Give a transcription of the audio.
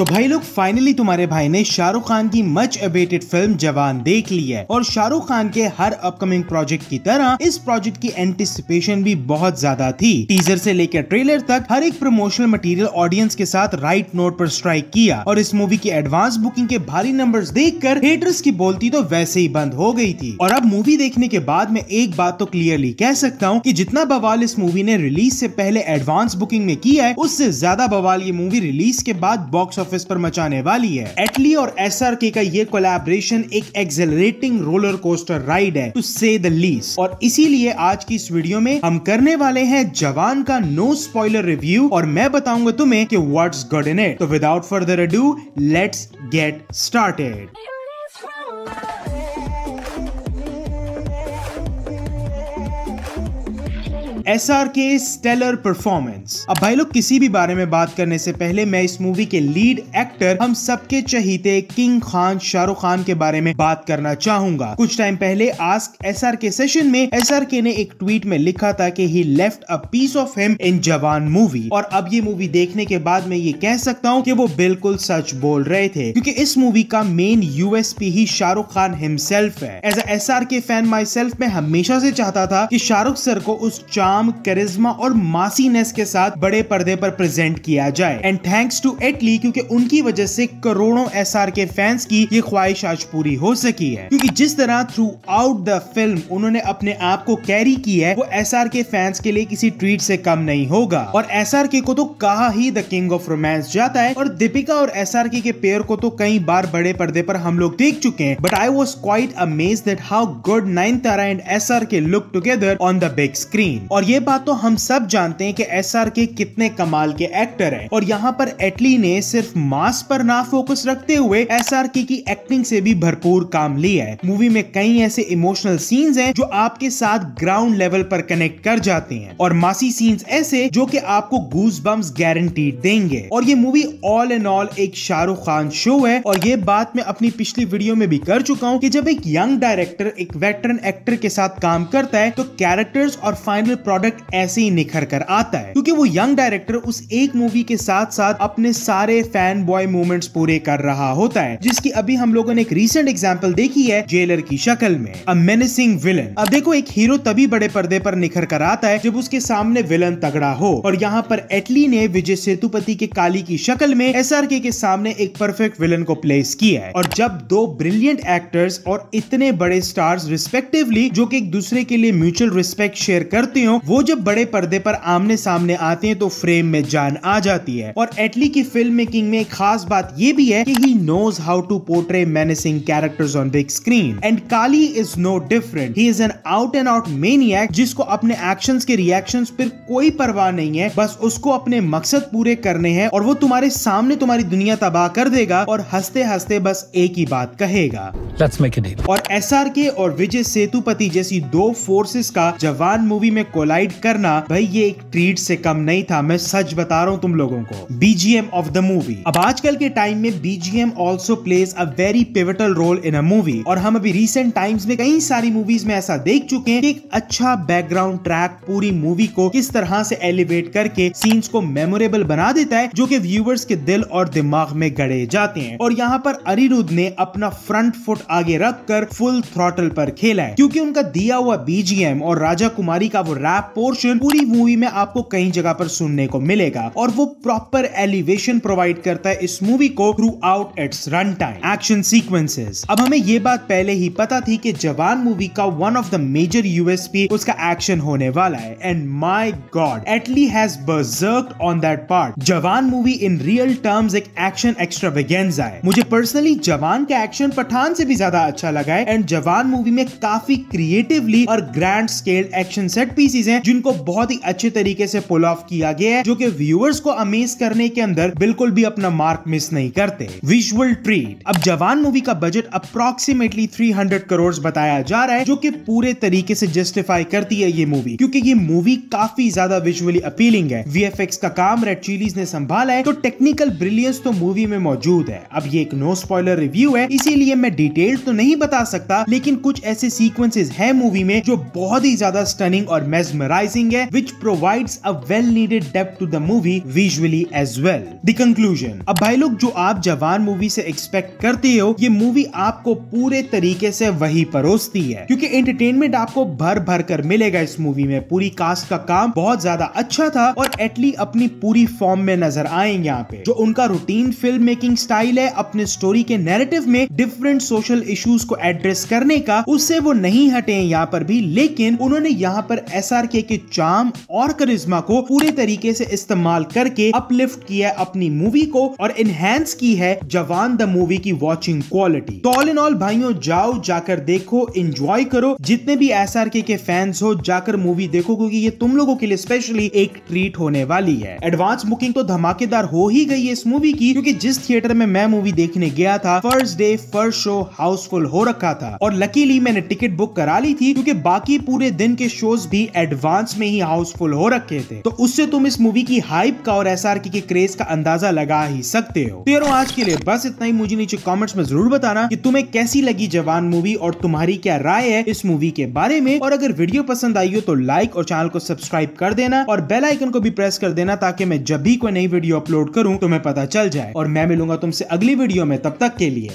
तो भाई लोग फाइनली तुम्हारे भाई ने शाहरुख खान की मच अबेटेड फिल्म जवान देख ली है और शाहरुख खान के हर अपकमिंग प्रोजेक्ट की तरह इस प्रोजेक्ट की एंटिसिपेशन भी बहुत ज्यादा थी टीजर से लेकर ट्रेलर तक हर एक प्रमोशनल मटेरियल ऑडियंस के साथ राइट नोट पर स्ट्राइक किया और इस मूवी की एडवांस बुकिंग के भारी नंबर देख कर की बोलती तो वैसे ही बंद हो गयी थी और अब मूवी देखने के बाद मैं एक बात तो क्लियरली कह सकता हूँ की जितना बवाल इस मूवी ने रिलीज ऐसी पहले एडवांस बुकिंग में किया है उससे ज्यादा बवाल ये मूवी रिलीज के बाद बॉक्स ऑफ सरफेस पर मचाने वाली है एटली और एस का ये कोलेब्रेशन एक एक्सेलरेटिंग रोलर कोस्टर राइड है टू से द लीस्ट और इसीलिए आज की इस वीडियो में हम करने वाले हैं जवान का नो स्पॉइलर रिव्यू और मैं बताऊंगा तुम्हें कि व्हाट्स गुड इन इट तो without further ado let's get started S R K stellar performance अब भाई लोग किसी भी बारे में बात करने से पहले मैं इस मूवी के लीड एक्टर हम सबके चहीते किंग खान शाहरुख खान के बारे में बात करना चाहूंगा कुछ टाइम पहले ask S R K session में एस आर के ने एक ट्वीट में लिखा था कि he left a piece of him in Jawan movie और अब ये मूवी देखने के बाद मैं ये कह सकता हूँ कि वो बिल्कुल सच बोल रहे थे क्योंकि इस मूवी का मेन यूएसपी ही शाहरुख खान हिमसेल्फ है as S R K fan myself में हमेशा से चाहता था कि शाहरुख सर को उस चांद काम करिज्मा और मासीनेस के साथ बड़े पर्दे पर प्रेजेंट किया जाए एंड थैंक्स टू एटली क्योंकि उनकी वजह से करोड़ों एस के फैंस की ये ख्वाहिश आज पूरी हो सकी है क्योंकि जिस तरह थ्रू आउट द फिल्म उन्होंने अपने आप को कैरी की है वो एस के फैंस के लिए किसी ट्वीट से कम नहीं होगा और एस को तो कहा ही द किंग ऑफ रोमांस जाता है और दीपिका और एस के पेयर को तो कई बार बड़े पर्दे पर हम लोग देख चुके हैं but I was quite amaze that how good Nayanthara and S K look together on the big screen और ये बात तो हम सब जानते हैं कि एस आर के कितने कमाल के एक्टर हैं और यहाँ पर एटली ने सिर्फ मास पर ना फोकस रखते हुए एस की एक्टिंग से भी भरपूर काम लिया है मूवी में कई ऐसे इमोशनल सीन्स हैं जो आपके साथ ग्राउंड लेवल पर कनेक्ट कर जाते हैं और मासी सीन्स ऐसे जो कि आपको गूज बम्स गारंटीड देंगे और ये मूवी ऑल एंड ऑल एक शाहरुख खान शो है और ये बात मैं अपनी पिछली वीडियो में भी कर चुका हूँ की जब एक यंग डायरेक्टर एक वेटरन एक्टर के साथ काम करता है तो कैरेक्टर्स और फाइनल प्रोडक्ट ऐसे ही निखर कर आता है क्योंकि वो यंग डायरेक्टर उस एक मूवी के साथ साथ अपने सारे फैन बॉय मूवमेंट्स पूरे कर रहा होता है जिसकी अभी हम लोगों ने एक रिसेंट एग्जाम्पल देखी है जेलर की शक्ल में अ मेनेसिंग विलन अब देखो एक हीरो तभी बड़े पर्दे पर निखर कर आता है जब उसके सामने विलन तगड़ा हो और यहाँ पर एटली ने विजय सेतुपति के काली की शक्ल में एस के सामने एक परफेक्ट विलन को प्लेस किया है और जब दो ब्रिलियंट एक्टर्स और इतने बड़े स्टार्स रिस्पेक्टिवली जो कि एक दूसरे के लिए म्यूचुअल रिस्पेक्ट शेयर करते हो वो जब बड़े पर्दे पर आमने सामने आते हैं तो फ्रेम में जान आ जाती है और एटली की फिल्म मेकिंग में एक खास बात ये भी है कि he knows how to portray menacing characters on big screen and Kaali is no different he is an out and out maniac जिसको अपने एक्शन के रिएक्शन पर कोई परवाह नहीं है बस उसको अपने मकसद पूरे करने हैं और वो तुम्हारे सामने तुम्हारी दुनिया तबाह कर देगा और हंसते हंसते बस एक ही बात कहेगा Let's make a deal. और एस और विजय सेतुपति जैसी दो फोर्सेस का जवान मूवी में कोला कोलाइड करना भाई ये एक ट्रीट से कम नहीं था मैं सच बता रहा हूँ तुम लोगों को बीजीएम ऑफ द मूवी अब आजकल के टाइम में BGM also plays a very pivotal role in a movie और हम अभी रिसेंट टाइम्स में कई सारी मूवीज में ऐसा देख चुके हैं एक अच्छा बैकग्राउंड ट्रैक पूरी मूवी को किस तरह से एलिवेट करके सीन्स को मेमोरेबल बना देता है जो कि व्यूवर्स के दिल और दिमाग में गड़े जाते हैं और यहाँ पर अरिरुद ने अपना फ्रंट फुट आगे रख कर फुल थ्रॉटल पर खेला है क्योंकि उनका दिया हुआ बीजीएम और राजा कुमारी का वो रैप रैप पोर्शन पूरी मूवी में आपको कई जगह पर सुनने को मिलेगा और वो प्रॉपर एलिवेशन प्रोवाइड करता है इस मूवी को throughout its run time action sequences अब हमें ये बात पहले ही पता थी कि जवान मूवी का one of the major USP उसका एक्शन होने वाला है and my god Atlee has berserk on that part Jawan movie in real terms एक एक्शन एक्स्ट्रावेगेंजा है मुझे पर्सनली जवान का एक्शन पठान से भी ज्यादा अच्छा लगा है एंड जवान मूवी में काफी क्रिएटिवली और grand scale action set pieces चीजें जिनको बहुत ही अच्छे तरीके से पुल ऑफ किया गया है जो कि व्यूअर्स को अमेज करने के अंदर बिल्कुल भी अपना मार्क मिस नहीं करते विजुअल ट्रीट अब जवान मूवी का बजट अप्रोक्सीमेटली 300 करोड़ बताया जा रहा है जो कि पूरे तरीके से जस्टिफाई करती है ये मूवी क्योंकि ये मूवी काफी ज्यादा विजुअली अपीलिंग है वी का, काम रेड चिलीज ने संभाला है तो टेक्निकल ब्रिलियंस तो मूवी में मौजूद है अब ये एक नो स्पॉयलर रिव्यू है इसीलिए मैं डिटेल तो नहीं बता सकता लेकिन कुछ ऐसे सीक्वेंसेस है मूवी में जो बहुत ही ज्यादा स्टनिंग और मेजम mesmerizing है which provides a well needed depth to the movie visually as well. The conclusion अब भाई लोग जो आप जवान मूवी से एक्सपेक्ट करते हो ये मूवी आपको पूरे तरीके से वही परोसती है क्योंकि एंटरटेनमेंट आपको भर भर कर मिलेगा इस मूवी में पूरी कास्ट का काम बहुत ज्यादा अच्छा था और एटली अपनी पूरी फॉर्म में नजर आएंगे यहाँ पे जो उनका रूटीन फिल्म मेकिंग स्टाइल है अपने स्टोरी के नैरेटिव में डिफरेंट सोशल इश्यूज को एड्रेस करने का उससे वो नहीं हटे यहाँ पर भी लेकिन उन्होंने यहाँ पर एस लड़के के चाम और करिश्मा को पूरे तरीके से इस्तेमाल करके अपलिफ्ट किया है अपनी मूवी को और इनहेंस की है जवान द मूवी की वॉचिंग क्वालिटी तो ऑल इन ऑल भाइयों जाओ जाकर देखो एंजॉय करो जितने भी एस के फैंस हो जाकर मूवी देखो क्योंकि ये तुम लोगों के लिए स्पेशली एक ट्रीट होने वाली है एडवांस बुकिंग तो धमाकेदार हो ही गई है इस मूवी की क्योंकि जिस थिएटर में मैं मूवी देखने गया था first day first show house full हो रखा था और लकीली मैंने टिकट बुक करा ली थी क्योंकि बाकी पूरे दिन के शोज भी एडवांस एडवांस में ही हाउसफुल हो रखे थे तो उससे तुम इस मूवी की हाइप का और एस के क्रेज का अंदाजा लगा ही सकते हो तो आज के लिए बस इतना ही मुझे नीचे कॉमेंट्स में जरूर बताना की तुम्हें कैसी लगी जवान मूवी और तुम्हारी क्या राय है इस मूवी के बारे में और अगर वीडियो पसंद आई हो तो लाइक और चैनल को सब्सक्राइब कर देना और बेल आइकन को भी प्रेस कर देना ताकि मैं जब भी कोई नई वीडियो अपलोड करूं तुम्हें तो पता चल जाए और मैं मिलूंगा तुमसे अगली वीडियो में तब तक के लिए